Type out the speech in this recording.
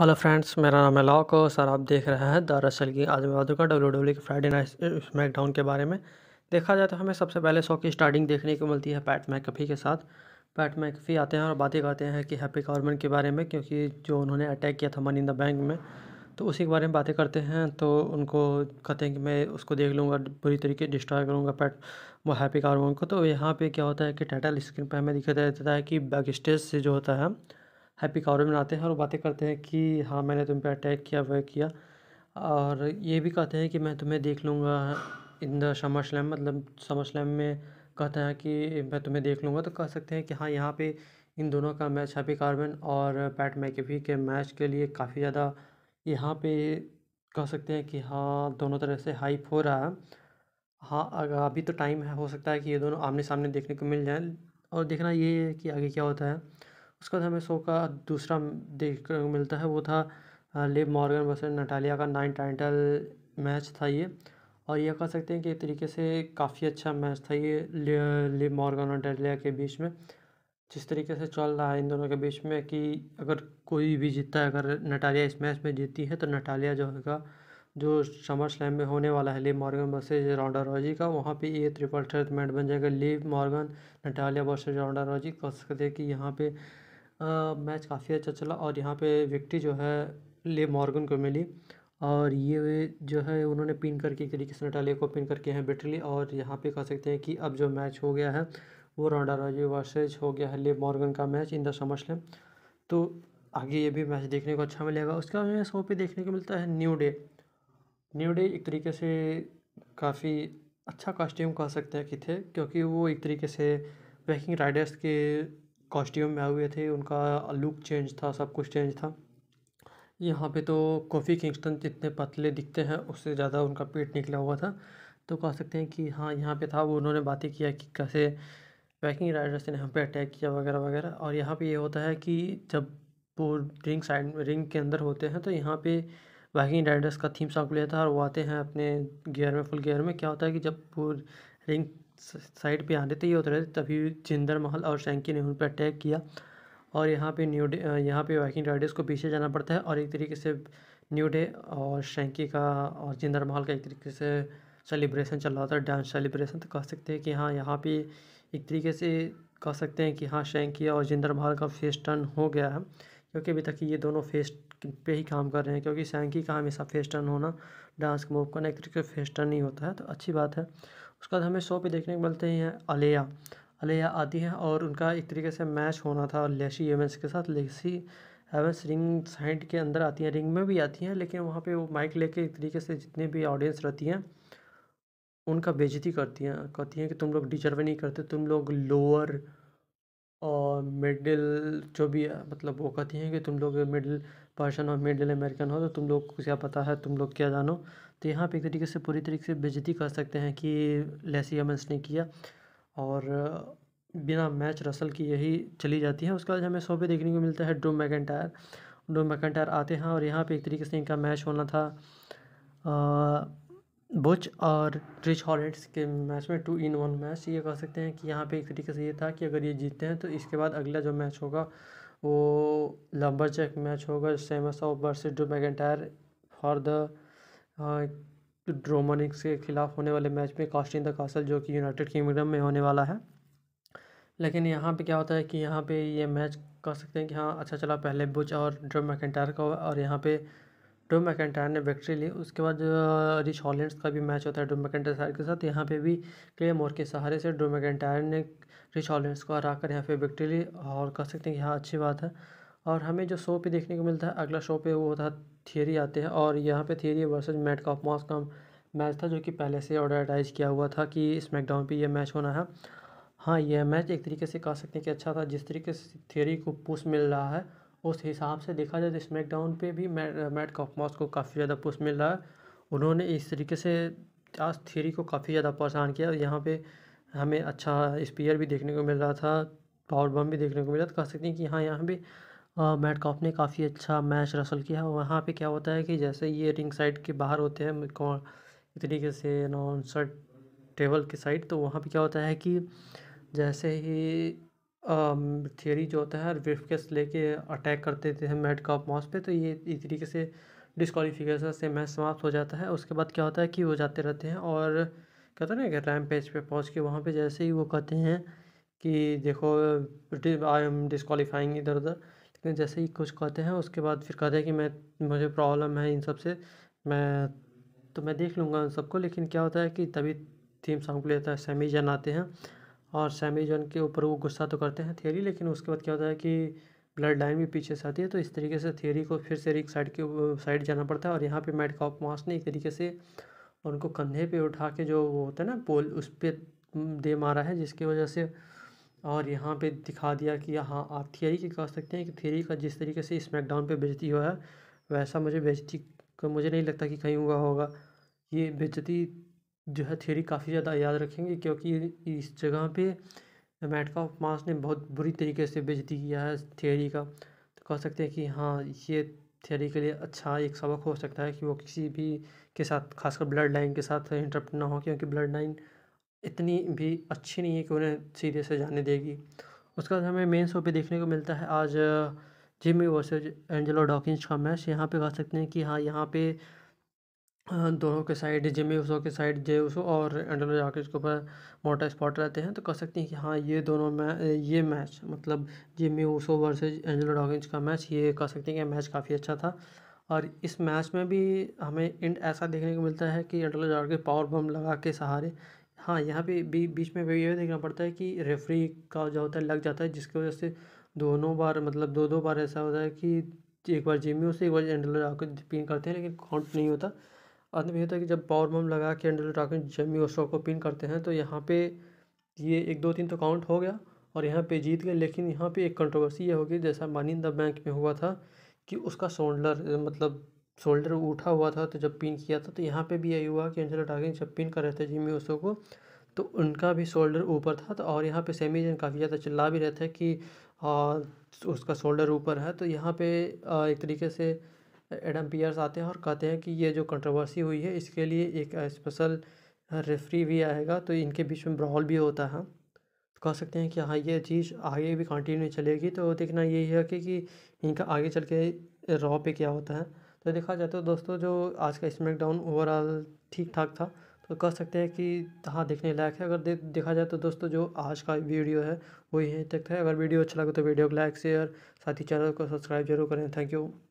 hello friends मेरा नाम है लॉक और आप देख रहे हैं दरअसल की आज मैं बात करूँगा डब्ल्यू डब्ल्यू e के फ्राइडे नाइट स्मैकडाउन के बारे में देखा जाए तो हमें सबसे पहले शो की स्टार्टिंग देखने को मिलती है पैट मैकफी के साथ पैट मैकफी आते हैं और बातें करते हैं कि हैप्पी कॉर्मन के बारे में क्योंकि जो उन्होंने अटैक किया था मनी इन द बैंक में तो उसी के बारे में बातें करते हैं तो उनको कहते हैं कि मैं उसको देख लूँगा बुरी तरीके डिस्ट्रॉय करूँगा पैट वो हैप्पी कॉर्मन को तो यहाँ पर क्या होता है कि टाइटल स्क्रीन पर हमें दिखाई देता है कि बैक स्टेज से जो होता है हैप्पी में आते हैं और बातें करते हैं कि हाँ मैंने तुम पे अटैक किया वह किया और ये भी कहते हैं कि मैं तुम्हें देख लूँगा इन द समर स्लैम मतलब समर स्लैम में कहता है कि मैं तुम्हें देख लूँगा तो कह सकते हैं कि हाँ यहाँ पे इन दोनों का मैच हैप्पी कार्बन और पैट मैकेफी के मैच के लिए काफ़ी ज़्यादा यहाँ पे कह सकते हैं कि हाँ दोनों तरह से हाइप हो रहा है हाँ अगर अभी तो टाइम है हो सकता है कि ये दोनों आमने सामने देखने को मिल जाए और देखना ये है कि आगे क्या होता है उसके बाद हमें शो का दूसरा देख को मिलता है वो था लिव मॉर्गन वर्सेस नटालिया का नाइन टाइटल मैच था ये और यह कह सकते हैं कि एक तरीके से काफ़ी अच्छा मैच था ये लिव मॉर्गन और नटालिया के बीच में जिस तरीके से चल रहा है इन दोनों के बीच में कि अगर कोई भी जीतता है अगर नटालिया इस मैच में जीती है तो नटालिया जो है जो समर स्लैम में होने वाला है Liv Morgan versus Ronda Rousey का वहाँ पे ये ट्रिपल थ्रेट मैच बन जाएगा Liv Morgan Natalya versus Ronda Rousey कह सकते हैं कि यहाँ पे मैच काफ़ी अच्छा चला और यहाँ पे विक्ट्री जो है ले मॉर्गन को मिली और ये जो है उन्होंने पिन करके एक तरीके से नटाले को पिन करके यहाँ बैठ ली और यहाँ पे कह सकते हैं कि अब जो मैच हो गया है वो रोंडा राजी वर्सेज हो गया है ले मॉर्गन का मैच इन द समझ लें तो आगे ये भी मैच देखने को अच्छा मिलेगा उसके बाद हमें शो पे देखने को मिलता है न्यू डे न्यू डे एक तरीके से काफ़ी अच्छा कॉस्ट्यूम कह सकते हैं कि थे क्योंकि वो एक तरीके से वैकिंग राइडर्स के कॉस्ट्यूम में आए हुए थे उनका लुक चेंज था सब कुछ चेंज था यहाँ पे तो कॉफ़ी किंगस्टन जितने पतले दिखते हैं उससे ज़्यादा उनका पेट निकला हुआ था तो कह सकते हैं कि हाँ यहाँ पे था वो उन्होंने बातें किया कि कैसे पैकिंग राइडर्स ने हम पे अटैक किया वगैरह वगैरह और यहाँ पे ये यह होता है कि जब वो रिंग साइड रिंग के अंदर होते हैं तो यहाँ पे बाइकिंग राइडर्स का थीम सॉन्ग प्ले था और वो आते हैं अपने गियर में फुल गियर में क्या होता है कि जब वो रिंग साइड पे आने थे ये उतरे थे तभी जिंदर महल और शैंकी ने उन पर अटैक किया और यहाँ पे न्यू डे यहाँ पे वाइकिंग राइडर्स को पीछे जाना पड़ता है और एक तरीके से न्यू डे और शैंकी का और जिंदर महल का एक तरीके से सेलिब्रेशन चल रहा था डांस सेलिब्रेशन तो कह सकते हैं कि हाँ यहाँ पे एक तरीके से कह सकते हैं कि हाँ शैंकी और जिंदर महल का फेस टर्न हो गया है क्योंकि अभी तक ये दोनों फेस पे ही काम कर रहे हैं क्योंकि शेंकी का हमेशा फेस टर्न होना डांस मूव करना एक तरीके से फेस टर्न ही होता है तो अच्छी बात है उसके बाद हमें शो पे देखने को मिलते हैं अलिया अलिया आती हैं और उनका एक तरीके से मैच होना था लेसी एवेंस के साथ लेसी एवेंस रिंग साइड के अंदर आती हैं रिंग में भी आती हैं लेकिन वहाँ पे वो माइक लेके एक तरीके से जितने भी ऑडियंस रहती हैं उनका बेजती करती हैं कहती हैं कि तुम लोग डिजर्व नहीं करते तुम लोग लोअर और मिडिल जो भी मतलब वो कहती हैं कि तुम लोग मिडिल पर्सन हो मिडिल अमेरिकन हो तो तुम लोग को क्या पता है तुम लोग क्या जानो तो यहाँ पे एक तरीके से पूरी तरीके से बेजती कर सकते हैं कि लेसी एमंस ने किया और बिना मैच रसल की यही चली जाती है उसके बाद हमें शो पे देखने को मिलता है ड्रो मैकेंटायर ड्रो मैकेंटायर आते हैं और यहाँ पे एक तरीके से इनका मैच होना था बुच और रिच हॉलेट्स के मैच में टू इन वन मैच ये कह सकते हैं कि यहाँ पे एक तरीके से ये था कि अगर ये जीतते हैं तो इसके बाद अगला जो मैच होगा वो चेक मैच होगा Sheamus of versus Drew McIntyre for the ड्रोमोनिक्स के खिलाफ होने वाले मैच में कास्टिंग द कासल जो कि यूनाइटेड किंगडम में होने वाला है लेकिन यहाँ पे क्या होता है कि यहाँ पे ये मैच कह सकते हैं कि हाँ अच्छा चला पहले बुच और ड्रम मैकेंटायर का और यहाँ पे डोम मैकेंटायर ने विक्ट्री ली उसके बाद रिच हॉलैंड्स का भी मैच होता है डोम मैकेंटायर के साथ यहाँ पे भी क्ले मोर के सहारे से डोम मैकेंटायर ने रिच हॉलैंड्स को हरा कर यहाँ पे विक्ट्री ली और कह सकते हैं कि हाँ अच्छी बात है और हमें जो शो पे देखने को मिलता है अगला शो पे वो होता है थियरी आते हैं और यहाँ पर Theory versus Madcap Moss का मैच था जो कि पहले से ऑर्डरटाइज किया हुआ था कि स्मैकडाउन पर यह मैच होना है हाँ यह मैच एक तरीके से कह सकते हैं कि अच्छा था जिस तरीके से थियरी को पुश मिल रहा है उस हिसाब से देखा जाए तो स्मैकडाउन पे भी मैट मैट कॉपमॉस को काफ़ी ज़्यादा पुश मिल रहा है उन्होंने इस तरीके से आज थ्री को काफ़ी ज़्यादा परेशान किया और यहाँ पे हमें अच्छा स्पीयर भी देखने को मिल रहा था पावर बम भी देखने को मिला था कह सकते हैं कि हाँ यहाँ भी मैट कॉफ ने काफ़ी अच्छा मैच रसल किया वहाँ पे क्या होता है कि जैसे ये रिंग साइड के बाहर होते हैं कौन एक तरीके से नॉन सर्ट टेबल के साइड तो वहाँ पे क्या होता है कि जैसे ही थियरी जो होता है विफकेस लेके अटैक करते थे मेड कॉप मॉस पे तो ये इस तरीके से डिस्कॉलीफिकेशन से मैच समाप्त हो जाता है उसके बाद क्या होता है कि वो जाते रहते हैं और कहते हैं ना कि रैम पेज पे पहुँच के वहाँ पे जैसे ही वो कहते हैं कि देखो आई एम डिसकॉलीफाइंग इधर उधर लेकिन जैसे ही कुछ कहते हैं उसके बाद फिर कहते हैं कि मैं मुझे प्रॉब्लम है इन सब से मैं तो मैं देख लूँगा उन सबको लेकिन क्या होता है कि तभी थीम सॉन्ग प्ले होता है सेमी जन आते हैं और सैमी जॉन के ऊपर वो गुस्सा तो करते हैं थियोरी लेकिन उसके बाद क्या होता है कि ब्लड लाइन भी पीछे से आती है तो इस तरीके से थियोरी को फिर से एक साइड के साइड जाना पड़ता है और यहाँ पे मैट कॉप मास ने एक तरीके से उनको कंधे पे उठा के जो वो होता है ना पोल उस पर दे मारा है जिसकी वजह से और यहाँ पे दिखा दिया कि हाँ आप थियरी की कह सकते हैं कि थियरी का जिस तरीके से स्मैकडाउन पे बेजती हुआ है वैसा मुझे बेचती मुझे नहीं लगता कि कहीं हुआ होगा ये बेजती जो है थ्योरी काफ़ी ज़्यादा याद रखेंगे क्योंकि इस जगह पे मैट का मास ने बहुत बुरी तरीके से बेजती किया है थ्योरी का तो कह सकते हैं कि हाँ ये थ्योरी के लिए अच्छा एक सबक हो सकता है कि वो किसी भी के साथ खासकर ब्लड लाइन के साथ इंटरप्ट ना हो क्योंकि ब्लड लाइन इतनी भी अच्छी नहीं है कि उन्हें सीधे से जाने देगी उसके बाद हमें मेन शो पे देखने को मिलता है आज जिमी वर्सेज एंजेलो डॉकिंस का मैच यहाँ पे कह सकते हैं कि हाँ यहाँ पे हाँ, दोनों के साइड जिमी उसो के साइड जे उसो और एंडलो जाकिस के ऊपर मोटा स्पॉट रहते हैं तो कह सकते हैं कि हाँ ये दोनों मै ये मैच मतलब Jimmy Uso versus Angelo Dawkins का मैच ये कह सकते हैं कि मैच काफ़ी अच्छा था और इस मैच में भी हमें इंड ऐसा देखने को मिलता है कि एंडलो जाकिस पावर बम लगा के सहारे हाँ यहाँ पे बी, बीच में ये देखना पड़ता है कि रेफरी का जो होता है लग जाता है जिसकी वजह से दोनों बार मतलब दो दो बार ऐसा होता है कि एक बार जिमी उसे एक बार एंडलो जाकिस पिन करते हैं लेकिन काउंट नहीं होता अंत में ये होता है कि जब पावर बम लगा के एंड्रॉइड ड्रैगन जमी ओस्ट्रो को पिन करते हैं तो यहाँ पे ये एक दो तीन तो काउंट हो गया और यहाँ पे जीत गए लेकिन यहाँ पे एक कंट्रोवर्सी ये होगी जैसा मानी द बैंक में हुआ था कि उसका शोल्डर मतलब शोल्डर उठा हुआ था तो जब पिन किया था तो यहाँ पे भी यही हुआ कि एंजेला डागिन जब पिन कर रहे थे जिमी ओसो को तो उनका भी शोल्डर ऊपर था तो और यहाँ पे सेमी जन काफ़ी ज़्यादा चिल्ला भी रहे थे कि आ, उसका शोल्डर ऊपर है तो यहाँ पे आ, एक तरीके से एडम पियर्स आते हैं और कहते हैं कि ये जो कंट्रोवर्सी हुई है इसके लिए एक स्पेशल रेफरी भी आएगा तो इनके बीच में ब्रॉल भी होता है तो कह सकते हैं कि हाँ ये चीज़ आगे भी कंटिन्यू चलेगी तो देखना यही है कि, कि इनका आगे चल के रॉ पे क्या होता है तो देखा जाए तो दोस्तों जो आज का स्मैकडाउन ओवरऑल ठीक ठाक था तो कह सकते हैं कि हाँ देखने लायक है अगर दे, देखा जाए तो दोस्तों जो आज का वीडियो है वो यहीं तक है अगर वीडियो अच्छा लगे तो वीडियो को लाइक शेयर साथ ही चैनल को सब्सक्राइब जरूर करें थैंक यू